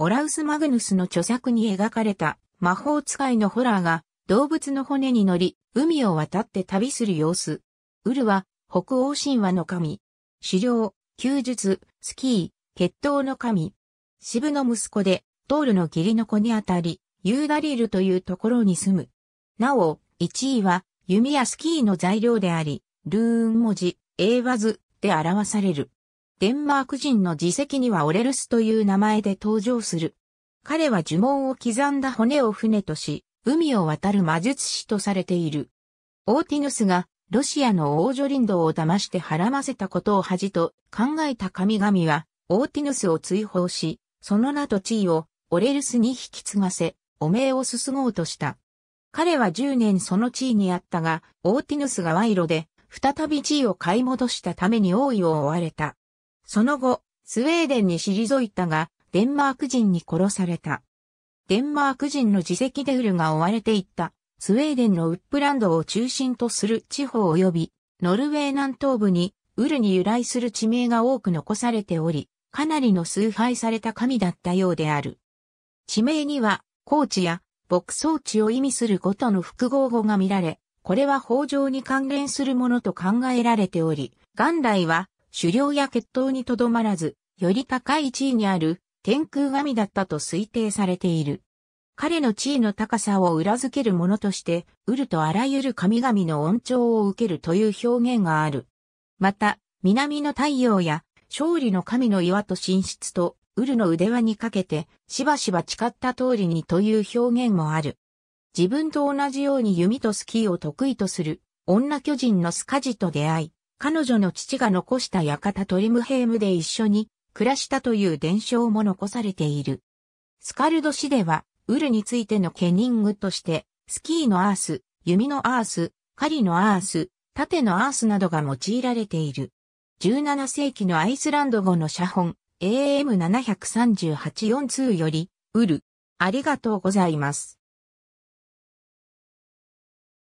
オラウス・マグヌスの著作に描かれた魔法使いのホラーが動物の骨に乗り海を渡って旅する様子。ウルは北欧神話の神。狩猟、休術、スキー、決闘の神。渋の息子でトールの義理の子にあたり、ユーダリルというところに住む。なお、1位は弓やスキーの材料であり、ルーン文字、英和図で表される。デンマーク人の自責にはオレルスという名前で登場する。彼は呪文を刻んだ骨を船とし、海を渡る魔術師とされている。オーティヌスがロシアの王女リンドを騙して孕ませたことを恥と考えた神々は、オーティヌスを追放し、その名と地位をオレルスに引き継がせ、汚名を進もうとした。彼は10年その地位にあったが、オーティヌスが賄賂で、再び地位を買い戻したために王位を追われた。その後、スウェーデンに退いたが、デンマーク人に殺された。デンマーク人の自責でウルが追われていった、スウェーデンのウップランドを中心とする地方及び、ノルウェー南東部に、ウルに由来する地名が多く残されており、かなりの崇拝された神だったようである。地名には、高地や牧草地を意味する語との複合語が見られ、これは法上に関連するものと考えられており、元来は狩猟や決闘にとどまらず、より高い地位にある天空神だったと推定されている。彼の地位の高さを裏付けるものとして、ウルとあらゆる神々の恩寵を受けるという表現がある。また、南の太陽や勝利の神の岩と寝室と、ウルの腕輪にかけて、しばしば誓った通りにという表現もある。自分と同じように弓とスキーを得意とする、女巨人のスカジと出会い、彼女の父が残した館トリムヘームで一緒に暮らしたという伝承も残されている。スカルド市では、ウルについてのケニングとして、スキーのアース、弓のアース、狩りのアース、盾のアースなどが用いられている。17世紀のアイスランド語の写本 AM7384 通より、ウル。ありがとうございます。